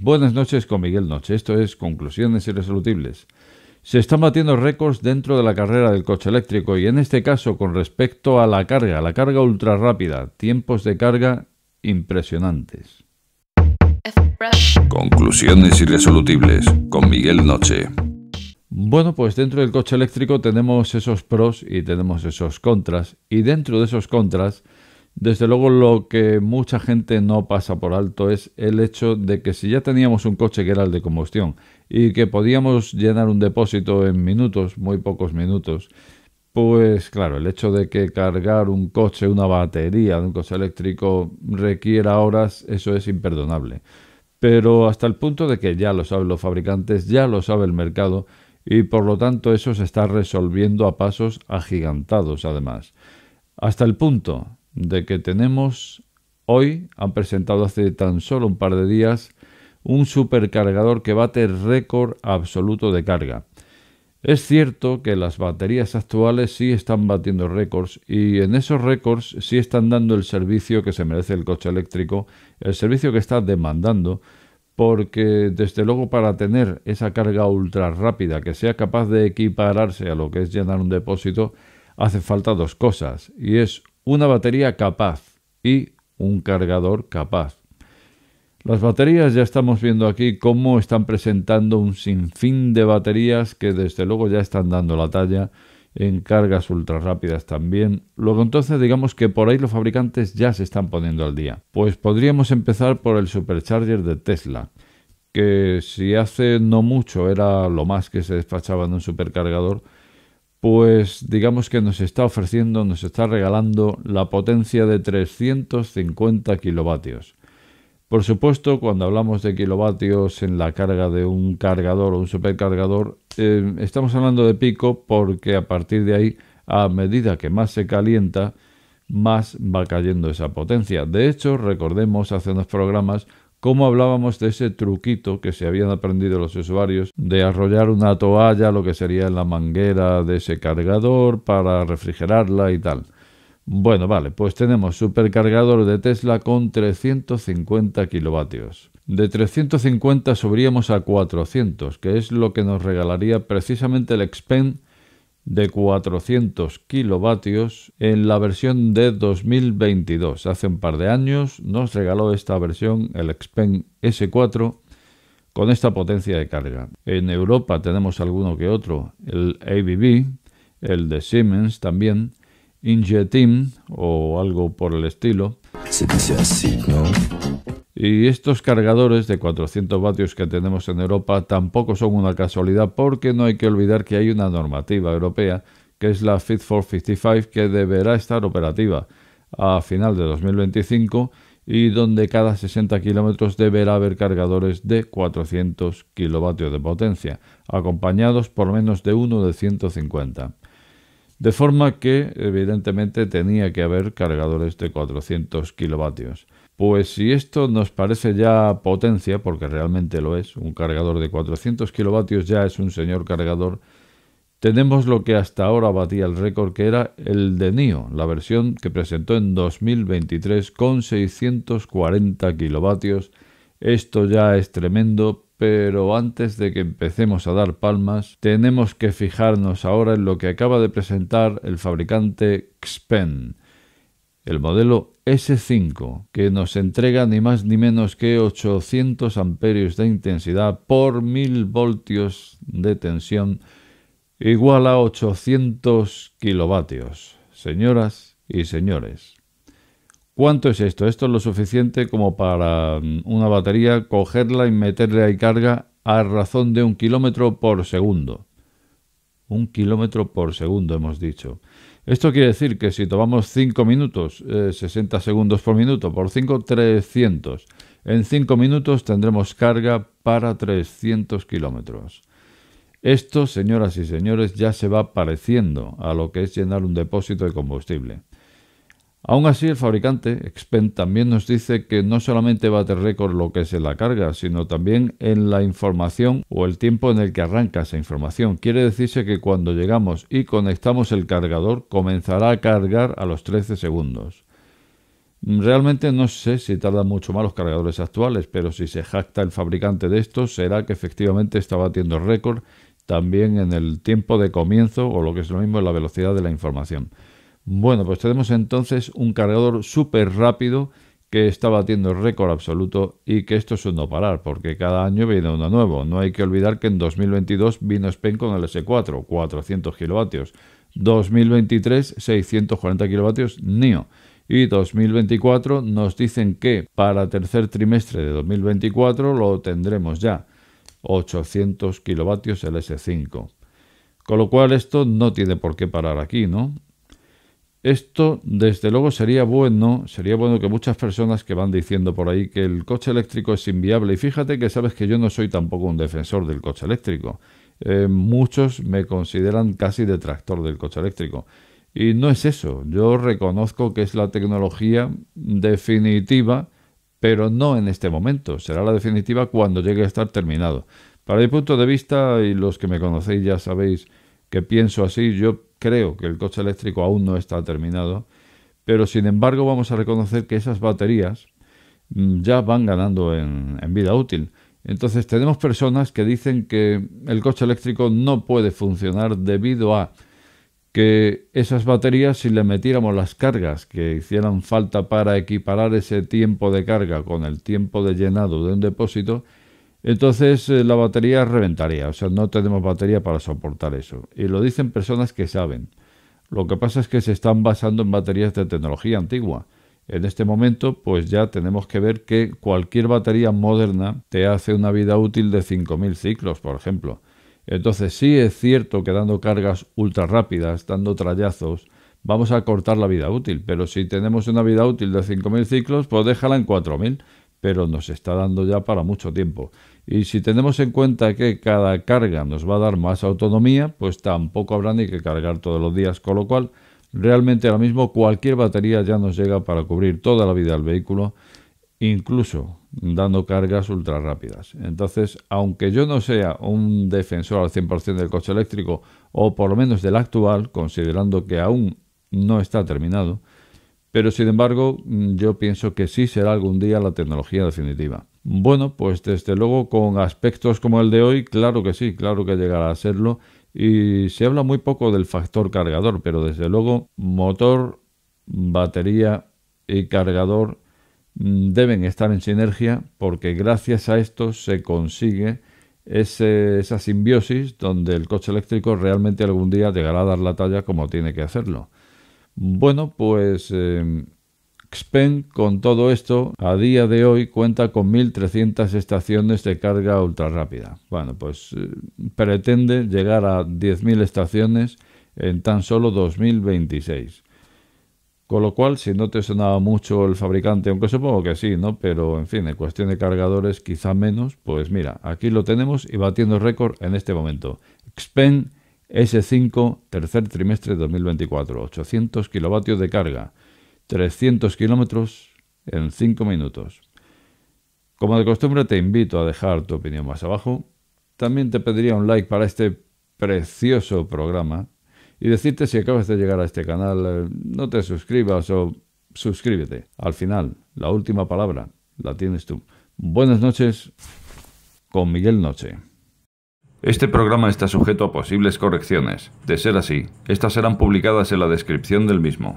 Buenas noches con Miguel Noche. Esto es Conclusiones Irresolutibles. Se están batiendo récords dentro de la carrera del coche eléctrico y en este caso con respecto a la carga, la carga ultra rápida, tiempos de carga impresionantes. Conclusiones Irresolutibles con Miguel Noche. Bueno, pues dentro del coche eléctrico tenemos esos pros y tenemos esos contras y dentro de esos contras desde luego lo que mucha gente no pasa por alto es el hecho de que si ya teníamos un coche que era el de combustión y que podíamos llenar un depósito en minutos, muy pocos minutos, pues claro, el hecho de que cargar un coche, una batería de un coche eléctrico requiera horas, eso es imperdonable. Pero hasta el punto de que ya lo saben los fabricantes, ya lo sabe el mercado y por lo tanto eso se está resolviendo a pasos agigantados además. Hasta el punto de que tenemos hoy, han presentado hace tan solo un par de días, un supercargador que bate récord absoluto de carga. Es cierto que las baterías actuales sí están batiendo récords y en esos récords sí están dando el servicio que se merece el coche eléctrico, el servicio que está demandando, porque desde luego para tener esa carga ultra rápida que sea capaz de equipararse a lo que es llenar un depósito, hace falta dos cosas, y es una batería capaz y un cargador capaz. Las baterías ya estamos viendo aquí cómo están presentando un sinfín de baterías que desde luego ya están dando la talla en cargas ultra rápidas también. Luego entonces digamos que por ahí los fabricantes ya se están poniendo al día. Pues podríamos empezar por el supercharger de Tesla, que si hace no mucho era lo más que se despachaba en un supercargador, pues digamos que nos está ofreciendo, nos está regalando la potencia de 350 kilovatios. Por supuesto, cuando hablamos de kilovatios en la carga de un cargador o un supercargador, eh, estamos hablando de pico porque a partir de ahí, a medida que más se calienta, más va cayendo esa potencia. De hecho, recordemos hace unos programas cómo hablábamos de ese truquito que se habían aprendido los usuarios de arrollar una toalla, lo que sería la manguera de ese cargador para refrigerarla y tal. Bueno, vale, pues tenemos supercargador de Tesla con 350 kilovatios. De 350 subiríamos a 400, que es lo que nos regalaría precisamente el Xpen de 400 kilovatios en la versión de 2022. Hace un par de años nos regaló esta versión el Xpen S4 con esta potencia de carga. En Europa tenemos alguno que otro, el ABB, el de Siemens también, Injetim o algo por el estilo. Se y estos cargadores de 400 vatios que tenemos en Europa tampoco son una casualidad porque no hay que olvidar que hay una normativa europea que es la Fit for 55 que deberá estar operativa a final de 2025 y donde cada 60 kilómetros deberá haber cargadores de 400 kilovatios de potencia, acompañados por menos de uno de 150. De forma que, evidentemente, tenía que haber cargadores de 400 kilovatios. Pues si esto nos parece ya potencia, porque realmente lo es, un cargador de 400 kilovatios ya es un señor cargador, tenemos lo que hasta ahora batía el récord, que era el de NIO, la versión que presentó en 2023 con 640 kilovatios. Esto ya es tremendo, pero antes de que empecemos a dar palmas, tenemos que fijarnos ahora en lo que acaba de presentar el fabricante Xpen el modelo S5, que nos entrega ni más ni menos que 800 amperios de intensidad por 1000 voltios de tensión, igual a 800 kilovatios. Señoras y señores, ¿cuánto es esto? Esto es lo suficiente como para mm, una batería cogerla y meterle ahí carga a razón de un kilómetro por segundo. Un kilómetro por segundo, hemos dicho. Esto quiere decir que si tomamos 5 minutos, 60 eh, segundos por minuto, por 5, 300. En 5 minutos tendremos carga para 300 kilómetros. Esto, señoras y señores, ya se va pareciendo a lo que es llenar un depósito de combustible. Aún así, el fabricante Xpen también nos dice que no solamente bate récord lo que es en la carga, sino también en la información o el tiempo en el que arranca esa información. Quiere decirse que cuando llegamos y conectamos el cargador, comenzará a cargar a los 13 segundos. Realmente no sé si tardan mucho más los cargadores actuales, pero si se jacta el fabricante de esto, será que efectivamente está batiendo récord también en el tiempo de comienzo o lo que es lo mismo en la velocidad de la información. Bueno, pues tenemos entonces un cargador súper rápido que está batiendo récord absoluto y que esto es un no parar, porque cada año viene uno nuevo. No hay que olvidar que en 2022 vino Spen con el S4, 400 kilovatios. 2023, 640 kilovatios NIO. Y 2024 nos dicen que para tercer trimestre de 2024 lo tendremos ya, 800 kilovatios el S5. Con lo cual esto no tiene por qué parar aquí, ¿no? Esto, desde luego, sería bueno, sería bueno que muchas personas que van diciendo por ahí que el coche eléctrico es inviable, y fíjate que sabes que yo no soy tampoco un defensor del coche eléctrico. Eh, muchos me consideran casi detractor del coche eléctrico. Y no es eso, yo reconozco que es la tecnología definitiva, pero no en este momento, será la definitiva cuando llegue a estar terminado. Para mi punto de vista, y los que me conocéis ya sabéis que pienso así, yo creo que el coche eléctrico aún no está terminado, pero sin embargo vamos a reconocer que esas baterías mm, ya van ganando en, vida útil. Entonces tenemos personas que dicen que el coche eléctrico no puede funcionar debido a que esas baterías, si le metiéramos las cargas que hicieran falta para equiparar ese tiempo de carga con el tiempo de llenado de un depósito, entonces eh, la batería reventaría, o sea, no tenemos batería para soportar eso. Y lo dicen personas que saben. Lo que pasa es que se están basando en baterías de tecnología antigua. En este momento, pues ya tenemos que ver que cualquier batería moderna te hace una vida útil de 5.000 ciclos, por ejemplo. Entonces sí es cierto que dando cargas ultra rápidas, dando trayazos, vamos a cortar la vida útil, pero si tenemos una vida útil de 5.000 ciclos, pues déjala en 4.000 pero nos está dando ya para mucho tiempo. Y si tenemos en cuenta que cada carga nos va a dar más autonomía, pues tampoco habrá ni que cargar todos los días, con lo cual realmente ahora mismo cualquier batería ya nos llega para cubrir toda la vida del vehículo, incluso dando cargas ultra rápidas. Entonces, aunque yo no sea un defensor al 100% del coche eléctrico, o por lo menos del actual, considerando que aún no está terminado, pero sin embargo, mm, yo pienso que sí será algún día la tecnología definitiva. Bueno, pues desde luego con aspectos como el de hoy, claro que sí, claro que llegará a serlo. Y se habla muy poco del factor cargador, pero desde luego motor, batería y cargador mm, deben estar en sinergia porque gracias a esto se consigue esa simbiosis donde el coche eléctrico realmente algún día llegará a dar la talla como tiene que hacerlo. Bueno, pues em, Xpen con todo esto a día de hoy cuenta con 1.300 estaciones de carga ultra rápida. Bueno, pues eh, pretende llegar a 10.000 estaciones en tan solo 2026. Con lo cual, si no te sonaba mucho el fabricante, aunque supongo que sí, ¿no? Pero en fin, en cuestión de cargadores quizá menos, pues mira, aquí lo tenemos y batiendo récord en este momento. Xpen. S5, tercer trimestre de 2024, 800 kilovatios de carga, 300 kilómetros en 5 minutos. Como de costumbre te invito a dejar tu opinión más abajo. También te pediría un like para este precioso programa y decirte si acabas de llegar a este canal, eh, no te suscribas o suscríbete. Al final, la última palabra la tienes tú. Buenas noches con Miguel Noche. Este programa está sujeto a posibles correcciones. De ser así, estas serán publicadas en la descripción del mismo.